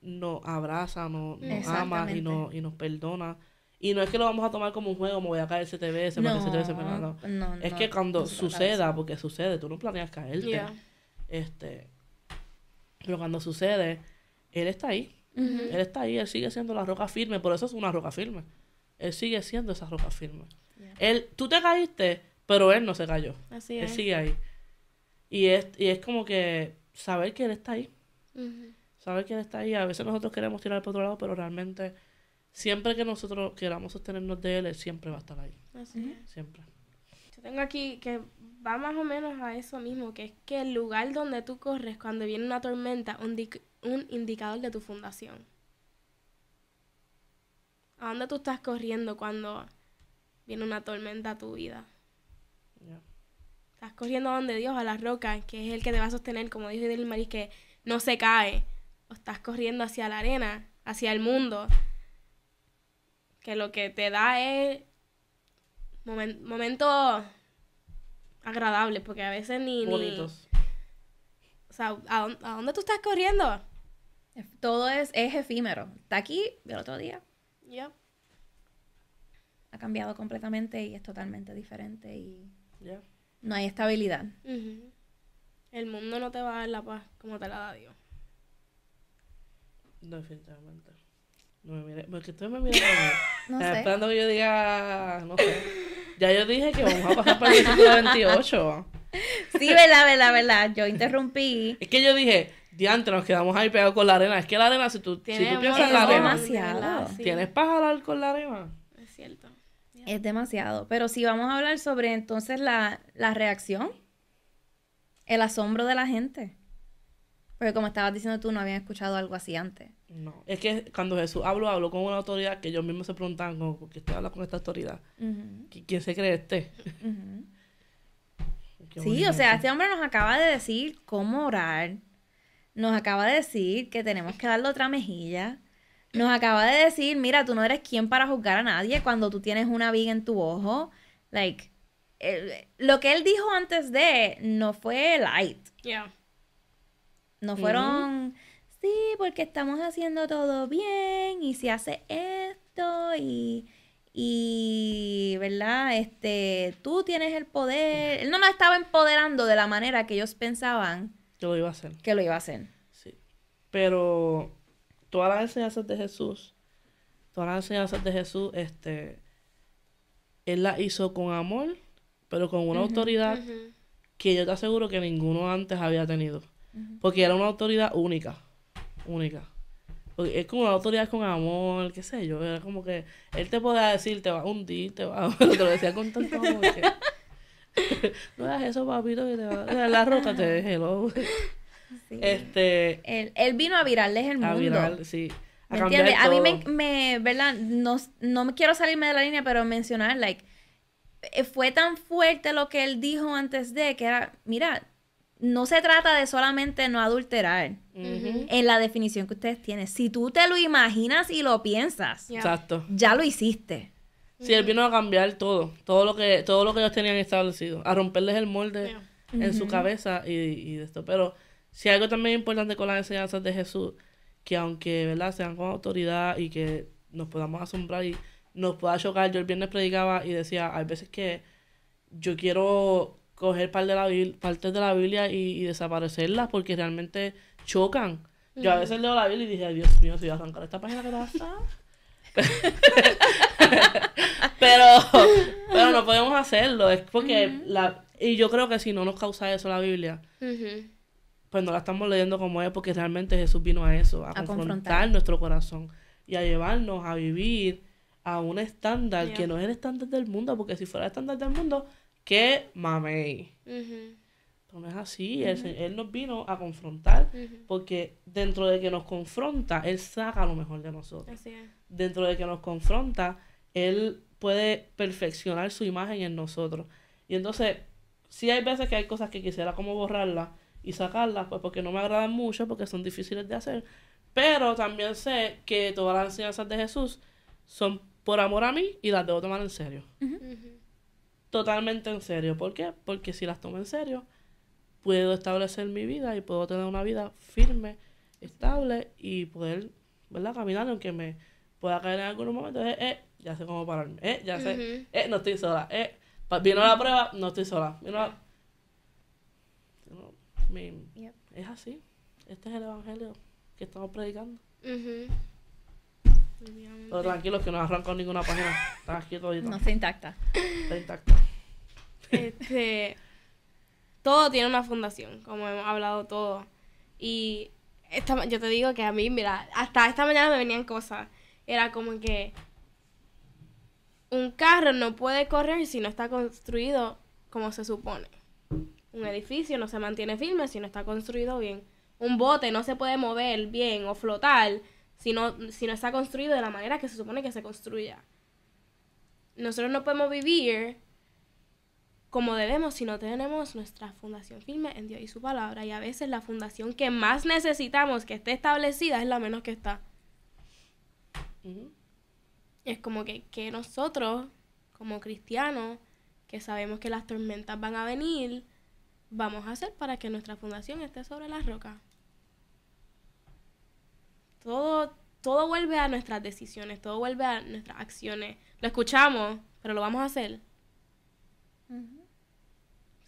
nos abraza, no, nos ama y, no, y nos perdona. Y no es que lo vamos a tomar como un juego, me voy a caer siete veces, no, me siete veces, no, no, es que cuando suceda, porque sucede, tú no planeas caerte. Este, pero cuando sucede, él está ahí. Él está ahí, él sigue siendo la roca firme, por eso es una roca firme. Él sigue siendo esa roca firme. Él, tú te caíste, pero él no se cayó. él sigue ahí. Y es, y es como que saber que él está ahí. Saber que él está ahí. A veces nosotros queremos tirar por otro lado, pero realmente siempre que nosotros queramos sostenernos de él, él siempre va a estar ahí. Así Siempre tengo aquí que va más o menos a eso mismo, que es que el lugar donde tú corres cuando viene una tormenta, un, un indicador de tu fundación. ¿A dónde tú estás corriendo cuando viene una tormenta a tu vida? Estás corriendo a donde Dios, a la roca, que es el que te va a sostener, como dijo el Maris, que no se cae. O estás corriendo hacia la arena, hacia el mundo, que lo que te da es momento momentos agradables, porque a veces ni... Bonitos. o sea, ¿a dónde, tú estás corriendo? Todo es, efímero. Está aquí del otro día. Ya. Ha cambiado completamente y es totalmente diferente y no hay estabilidad. El mundo no te va a dar la paz como te la da Dios. Definitivamente. No me mire, porque tú me mires? no sé. Esperando que yo diga, no sé. Ya yo dije que vamos a pasar para el siglo Sí, verdad, verdad, verdad. Yo interrumpí. Es que yo dije, diantre, nos quedamos ahí pegados con la arena. Es que la arena, si tú, piensas en la arena, demasiado. ¿tienes para jalar con la arena? Es cierto. Es demasiado. Pero si vamos a hablar sobre entonces la, la reacción, el asombro de la gente. Porque como estabas diciendo tú, no habían escuchado algo así antes. No, es que cuando Jesús habló, habló con una autoridad que ellos mismos se preguntaban, ¿por qué usted habla con esta autoridad? ¿Quién se cree este? Sí, o sea, este hombre nos acaba de decir cómo orar, nos acaba de decir que tenemos que darle otra mejilla, nos acaba de decir, mira, tú no eres quien para juzgar a nadie cuando tú tienes una viga en tu ojo, like, lo que él dijo antes de no fue light. Yeah. No fueron, sí, porque estamos haciendo todo bien y se hace esto y, y, ¿verdad? Este, tú tienes el poder. Él no nos estaba empoderando de la manera que ellos pensaban. Que lo iba a hacer. Que lo iba a hacer. Sí. Pero todas las enseñanzas de Jesús, todas las enseñanzas de Jesús, este, él las hizo con amor, pero con una autoridad que yo te aseguro que ninguno antes había tenido. Porque era una autoridad única. Única. Porque es como una autoridad con amor, qué sé yo. Era como que él te podía decir, te va a hundir, te va a... te lo decía con tanto amor no hagas eso, papito, que te va a... La roca te dejé, loco. Este... Él, vino a virarles el a Viral, sí. A ¿Me A mí me, me ¿verdad? No, no me quiero salirme de la línea, pero mencionar, like, eh, fue tan fuerte lo que él dijo antes de que era, mira, no se trata de solamente no adulterar. En la definición que ustedes tienen. Si tú te lo imaginas y lo piensas, Exacto. ya lo hiciste. Sí, él vino a cambiar todo, todo lo que, todo lo que ellos tenían establecido, a romperles el molde en su cabeza y, y esto. Pero si algo también importante con las enseñanzas de Jesús, que aunque ¿verdad? sean con autoridad y que nos podamos asombrar y nos pueda chocar, yo el viernes predicaba y decía, hay veces que yo quiero coger partes de la Biblia y, desaparecerlas porque realmente chocan. Yo a veces leo la Biblia y dije, Dios mío, si voy a arrancar esta página que pasa. pero, pero no podemos hacerlo, es porque la... Y yo creo que si no nos causa eso la Biblia, pues no la estamos leyendo como es porque realmente Jesús vino a eso, a, confrontar, nuestro corazón y a llevarnos a vivir a un estándar que no es el estándar del mundo, porque si fuera el estándar del mundo, que mamey. entonces no es así, él, nos vino a confrontar porque dentro de que nos confronta, él saca lo mejor de nosotros. Así es. Dentro de que nos confronta, él puede perfeccionar su imagen en nosotros. Y entonces, si hay veces que hay cosas que quisiera como borrarlas y sacarlas, pues porque no me agradan mucho, porque son difíciles de hacer. Pero también sé que todas las enseñanzas de Jesús son por amor a mí y las debo tomar en serio totalmente en serio. ¿Por qué? Porque si las tomo en serio, puedo establecer mi vida y puedo tener una vida firme, estable y poder, ¿verdad? Caminar aunque me pueda caer en algún momento. Eh, eh ya sé cómo pararme. Eh, ya sé. Eh, no estoy sola. Eh, vino la prueba, no estoy sola. Vino la... Es así. Este es el evangelio que estamos predicando. Uh tranquilos que no arranco ninguna página. aquí No, está intacta. Está intacta. Este, todo tiene una fundación, como hemos hablado todo. Y esta, yo te digo que a mí, mira, hasta esta mañana me venían cosas. Era como que un carro no puede correr si no está construido como se supone. Un edificio no se mantiene firme si no está construido bien. Un bote no se puede mover bien o flotar si no, si no está construido de la manera que se supone que se construya. Nosotros no podemos vivir como debemos si no tenemos nuestra fundación firme en Dios y su palabra. Y a veces la fundación que más necesitamos que esté establecida es la menos que está. Es como que, que nosotros, como cristianos, que sabemos que las tormentas van a venir, vamos a hacer para que nuestra fundación esté sobre las rocas. Todo, todo vuelve a nuestras decisiones, todo vuelve a nuestras acciones. Lo escuchamos, pero lo vamos a hacer.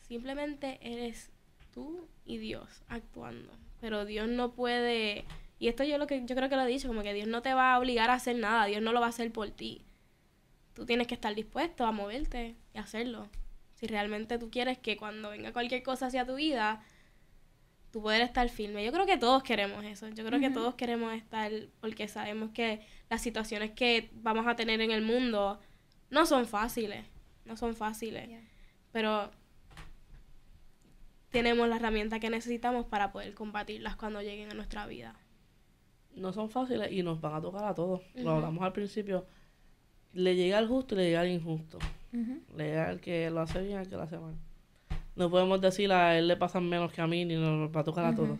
Simplemente eres tú y Dios actuando. Pero Dios no puede, y esto yo lo que yo creo que lo he dicho, como que Dios no te va a obligar a hacer nada, Dios no lo va a hacer por ti. Tú tienes que estar dispuesto a moverte y hacerlo. Si realmente tú quieres que cuando venga cualquier cosa hacia tu vida, tú puedas estar firme. Yo creo que todos queremos eso. Yo creo que todos queremos estar porque sabemos que las situaciones que vamos a tener en el mundo no son fáciles. No son fáciles. Pero tenemos las herramientas que necesitamos para poder combatirlas cuando lleguen a nuestra vida. No son fáciles y nos van a tocar a todos. Lo hablamos al principio. Le llega al justo y le llega al injusto. Le llega al que lo hace bien y al que lo hace mal. No podemos decir ah, a él le pasan menos que a mí ni nos va a tocar a todos.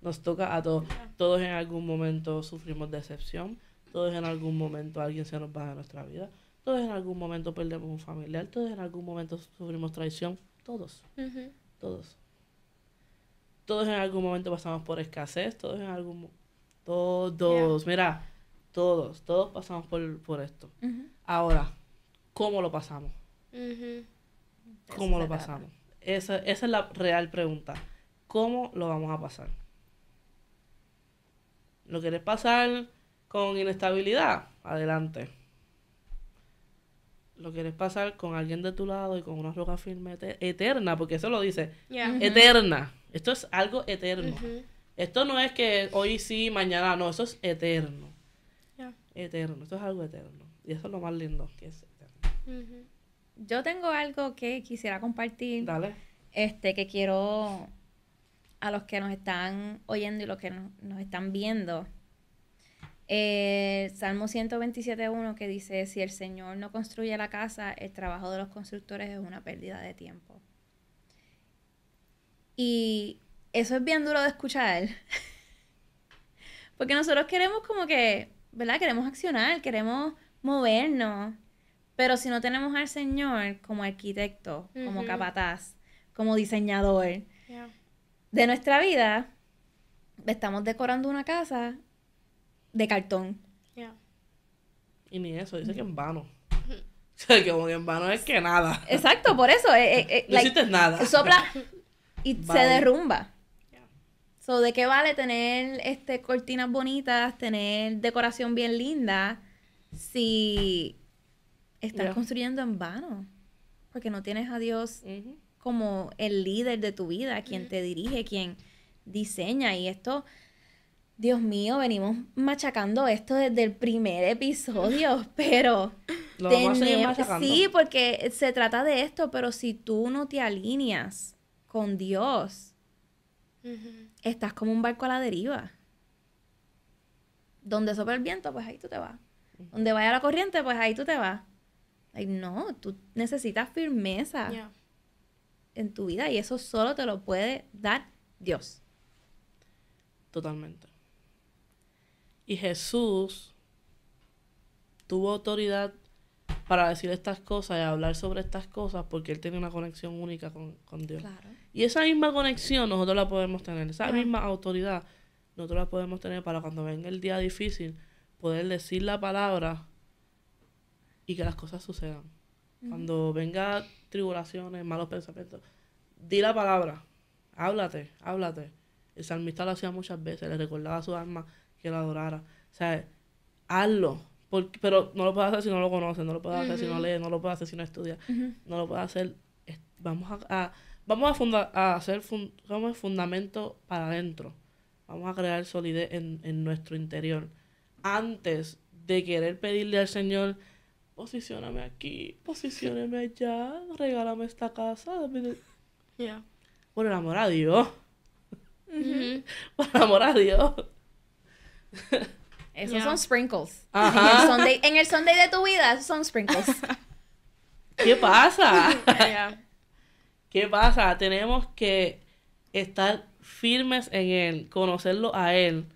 Nos toca a todos. Todos en algún momento sufrimos decepción. Todos en algún momento alguien se nos va de nuestra vida. Todos en algún momento perdemos un familiar. Todos en algún momento sufrimos traición. Todos. Todos todos en algún momento pasamos por escasez, todos en algún todos, mira, todos, todos pasamos por, por esto. Ahora, ¿cómo lo pasamos? ¿Cómo lo pasamos? Esa, esa es la real pregunta. ¿Cómo lo vamos a pasar? ¿Lo quieres pasar con inestabilidad? Adelante. ¿Lo quieres pasar con alguien de tu lado y con una roca firme eterna? Porque eso lo dice. Eterna esto es algo eterno. Esto no es que hoy sí, mañana no, eso es eterno. Eterno, esto es algo eterno. Y eso es lo más lindo que es eterno. Yo tengo algo que quisiera compartir. Dale. Este, que quiero a los que nos están oyendo y los que nos están viendo. Eh, Salmo 127.1 que dice, si el Señor no construye la casa, el trabajo de los constructores es una pérdida de tiempo. Y eso es bien duro de escuchar. Porque nosotros queremos como que, ¿verdad? Queremos accionar, queremos movernos. Pero si no tenemos al Señor como arquitecto, como capataz, como diseñador de nuestra vida, estamos decorando una casa de cartón. Y ni eso, dice que en vano. O sea, que en vano es que nada. Exacto, por eso. Eh, eh, no existe nada y se derrumba. So, ¿de qué vale tener este cortinas bonitas, tener decoración bien linda si estás construyendo en vano? Porque no tienes a Dios mm-hmm. como el líder de tu vida, quien mm-hmm. te dirige, quien diseña y esto Dios mío, venimos machacando esto desde el primer episodio, pero Lo sí, porque se trata de esto, pero si tú no te alineas con Dios, estás como un barco a la deriva. Donde sopla el viento, pues ahí tú te vas. Donde vaya la corriente, pues ahí tú te vas. Ay, no, tú necesitas firmeza en tu vida y eso solo te lo puede dar Dios. Totalmente. Y Jesús tuvo autoridad para decir estas cosas y hablar sobre estas cosas porque él tiene una conexión única con, Dios. Y esa misma conexión nosotros la podemos tener, esa misma autoridad nosotros la podemos tener para cuando venga el día difícil poder decir la palabra y que las cosas sucedan. Cuando venga tribulaciones, malos pensamientos, di la palabra, háblate, háblate. El salmista lo hacía muchas veces, le recordaba a su alma que la adorara. O sea, hazlo pero no lo puedes hacer si no lo conoces, no lo puedes hacer si no lee, no lo puedes hacer si no estudia. no lo puede hacer. Vamos a, vamos a, a hacer fundamento para adentro. Vamos a crear solidez en, nuestro interior. Antes de querer pedirle al Señor, posicioname aquí, posicioname allá, regálame esta casa. Por el amor a Dios. Por el amor a Dios. Esos son sprinkles. Ajá. En el, Sunday, de tu vida, esos son sprinkles. ¿Qué pasa? ¿Qué pasa? Tenemos que estar firmes en Él, conocerlo a Él,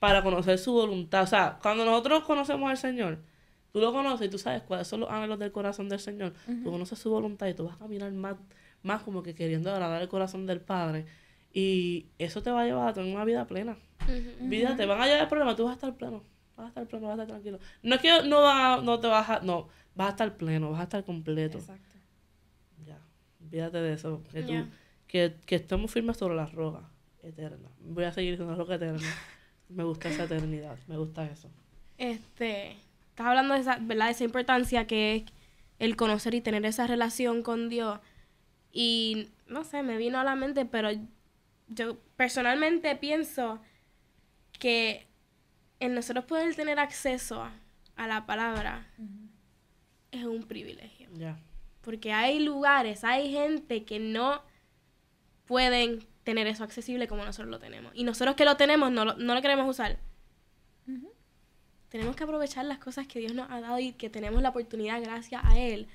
para conocer su voluntad. O sea, cuando nosotros conocemos al Señor, tú lo conoces y tú sabes cuáles son los ángeles del corazón del Señor. Tú conoces su voluntad y tú vas a caminar más, más como que queriendo agradar el corazón del Padre y eso te va a llevar a tener una vida plena. Vida, te van a llegar problemas, tú vas a estar pleno. Vas a estar pleno, vas a estar tranquilo. No es que no, no te vas a. No, vas a estar pleno, vas a estar completo. Exacto. Ya, vídate de eso. Que, que, que estemos firmes sobre la roca eterna. Voy a seguir siendo la roca eterna. me gusta esa eternidad, me gusta eso. Este, estás hablando de esa, ¿verdad? De esa importancia que es el conocer y tener esa relación con Dios. Y no sé, me vino a la mente, pero yo personalmente pienso que en nosotros poder tener acceso a la palabra es un privilegio. Porque hay lugares, hay gente que no pueden tener eso accesible como nosotros lo tenemos. Y nosotros que lo tenemos no lo, no lo queremos usar. Tenemos que aprovechar las cosas que Dios nos ha dado y que tenemos la oportunidad gracias a Él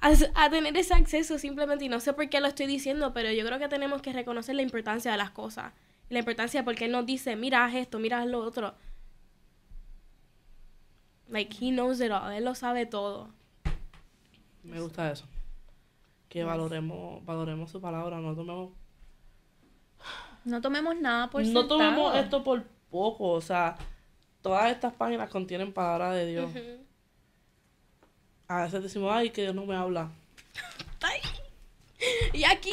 a, tener ese acceso simplemente, y no sé por qué lo estoy diciendo, pero yo creo que tenemos que reconocer la importancia de las cosas, la importancia porque él nos dice, mira esto, mira lo otro. Like, he knows it all, él lo sabe todo. Me gusta eso. Que valoremos, valoremos su palabra, no tomemos... No tomemos nada por No tomemos esto por poco, o sea, todas estas páginas contienen palabra de Dios a veces decimos, ay, que no me habla. y aquí,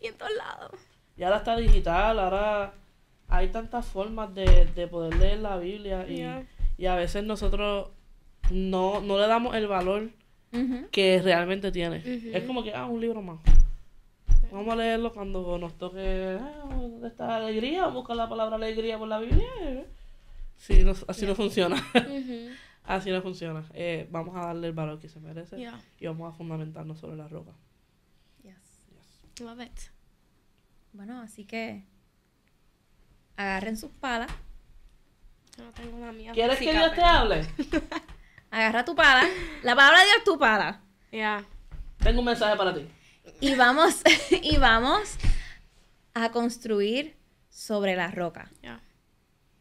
y en todos lados. Y ahora está digital, ahora hay tantas formas de, de poder leer la Biblia y, a veces nosotros no, no le damos el valor que realmente tiene. Es como que, ah, un libro más. Vamos a leerlo cuando nos toque ah, esta alegría, buscar la palabra alegría por la Biblia. Sí, así no funciona. Así no funciona. Eh, vamos a darle el valor que se merece y vamos a fundamentarnos sobre la roca. Yes. Bueno, así que agarren sus palas. Yo no tengo una mía. ¿Quieres que Dios te hable? Agarra tu pala. La palabra de Dios es tu pala. Ya. Tengo un mensaje para ti. Y vamos, y vamos a construir sobre la roca.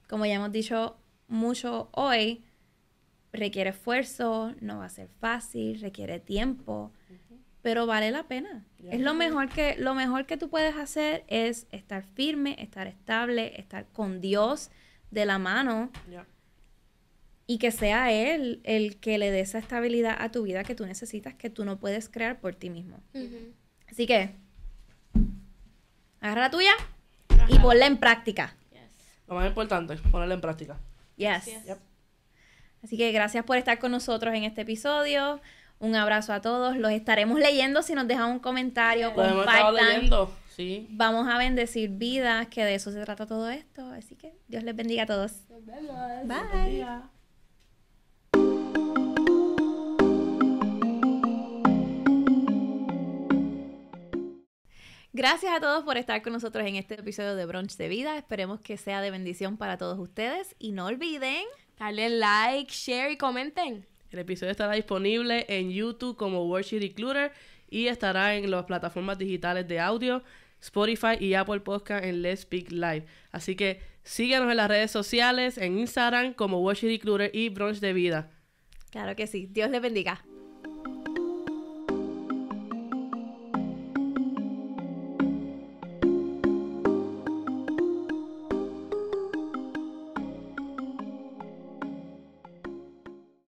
Como ya hemos dicho mucho hoy, requiere esfuerzo, no va a ser fácil, requiere tiempo, pero vale la pena. Es lo mejor que lo mejor que tú puedes hacer es estar firme, estar estable, estar con Dios de la mano. Y que sea él el que le dé esa estabilidad a tu vida que tú necesitas, que tú no puedes crear por ti mismo. Así que, agarra la tuya y ponla en práctica. Lo más importante, ponerla en práctica. Yes. Así que gracias por estar con nosotros en este episodio. Un abrazo a todos. Los estaremos leyendo si nos dejan un comentario. Los compartan. Leyendo. Vamos a bendecir vidas, que de eso se trata todo esto. Así que Dios les bendiga a todos. Bye. Gracias a todos por estar con nosotros en este episodio de Brunch de Vida. Esperemos que sea de bendición para todos ustedes y no olviden Dale like, share y comenten. El episodio estará disponible en YouTube como Worship Recruiter y estará en las plataformas digitales de audio, Spotify y Apple Podcast en Let's Speak Live. Así que síguenos en las redes sociales, en Instagram como Worship Recruiter y Brunch de Vida. Claro que sí. Dios les bendiga.